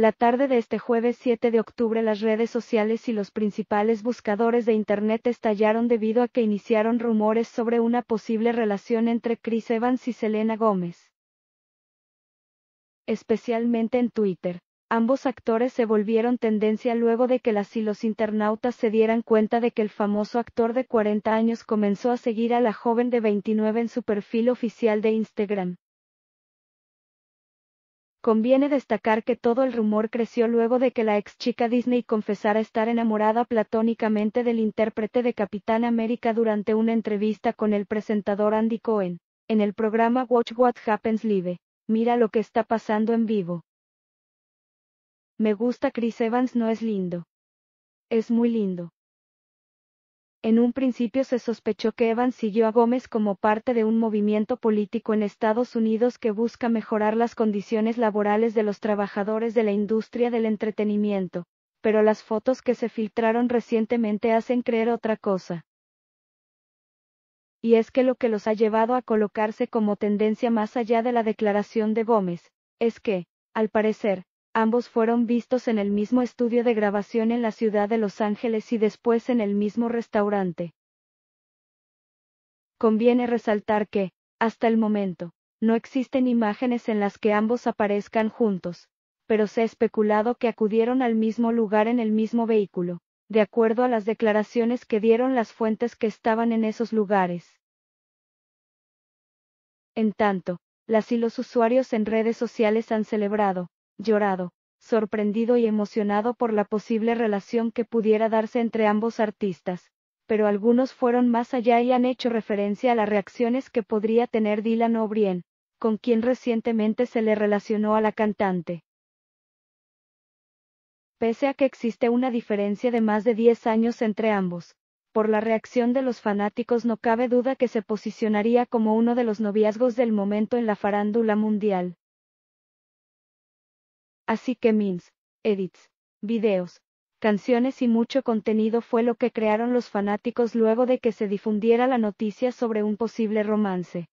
La tarde de este jueves 7 de octubre las redes sociales y los principales buscadores de Internet estallaron debido a que iniciaron rumores sobre una posible relación entre Chris Evans y Selena Gómez. Especialmente en Twitter ambos actores se volvieron tendencia luego de que las y los internautas se dieran cuenta de que el famoso actor de 40 años comenzó a seguir a la joven de 29 en su perfil oficial de Instagram. Conviene destacar que todo el rumor creció luego de que la ex chica Disney confesara estar enamorada platónicamente del intérprete de Capitán América durante una entrevista con el presentador Andy Cohen, en el programa Watch What Happens Live, mira lo que está pasando en vivo. Me gusta Chris Evans no es lindo. Es muy lindo. En un principio se sospechó que Evans siguió a Gómez como parte de un movimiento político en Estados Unidos que busca mejorar las condiciones laborales de los trabajadores de la industria del entretenimiento, pero las fotos que se filtraron recientemente hacen creer otra cosa. Y es que lo que los ha llevado a colocarse como tendencia más allá de la declaración de Gómez, es que, al parecer, ambos fueron vistos en el mismo estudio de grabación en la ciudad de Los Ángeles y después en el mismo restaurante. Conviene resaltar que, hasta el momento, no existen imágenes en las que ambos aparezcan juntos, pero se ha especulado que acudieron al mismo lugar en el mismo vehículo, de acuerdo a las declaraciones que dieron las fuentes que estaban en esos lugares. En tanto, las y los usuarios en redes sociales han celebrado, llorado, sorprendido y emocionado por la posible relación que pudiera darse entre ambos artistas, pero algunos fueron más allá y han hecho referencia a las reacciones que podría tener Dylan O'Brien, con quien recientemente se le relacionó a la cantante. Pese a que existe una diferencia de más de 10 años entre ambos, por la reacción de los fanáticos no cabe duda que se posicionaría como uno de los noviazgos del momento en la farándula mundial. Así que memes, edits, videos, canciones y mucho contenido fue lo que crearon los fanáticos luego de que se difundiera la noticia sobre un posible romance.